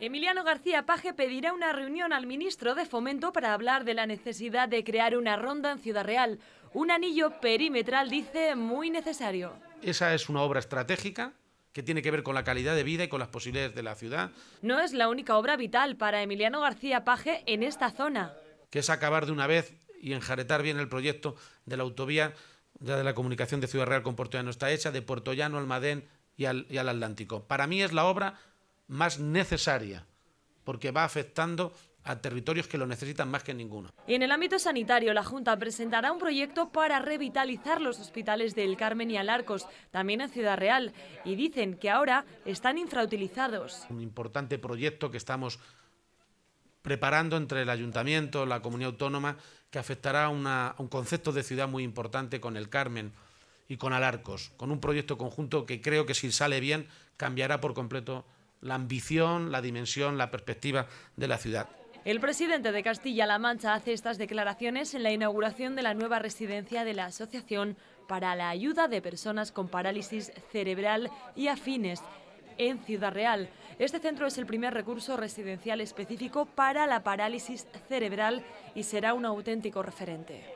Emiliano García Paje pedirá una reunión al ministro de Fomento para hablar de la necesidad de crear una ronda en Ciudad Real. Un anillo perimetral, dice, muy necesario. Esa es una obra estratégica que tiene que ver con la calidad de vida y con las posibilidades de la ciudad. No es la única obra vital para Emiliano García Paje en esta zona. Que es acabar de una vez y enjaretar bien el proyecto de la autovía, ya de la comunicación de Ciudad Real con Puerto Llano... Está hecha de Puertollano, Almadén y al, y al Atlántico. Para mí es la obra más necesaria, porque va afectando a territorios que lo necesitan más que ninguno. Y en el ámbito sanitario, la Junta presentará un proyecto para revitalizar los hospitales del Carmen y Alarcos, también en Ciudad Real, y dicen que ahora están infrautilizados. Un importante proyecto que estamos preparando entre el ayuntamiento, la comunidad autónoma, que afectará a un concepto de ciudad muy importante con el Carmen y con Alarcos, con un proyecto conjunto que creo que si sale bien cambiará por completo la ambición, la dimensión, la perspectiva de la ciudad. El presidente de Castilla-La Mancha hace estas declaraciones en la inauguración de la nueva residencia de la Asociación para la Ayuda de Personas con Parálisis Cerebral y Afines en Ciudad Real. Este centro es el primer recurso residencial específico para la parálisis cerebral y será un auténtico referente.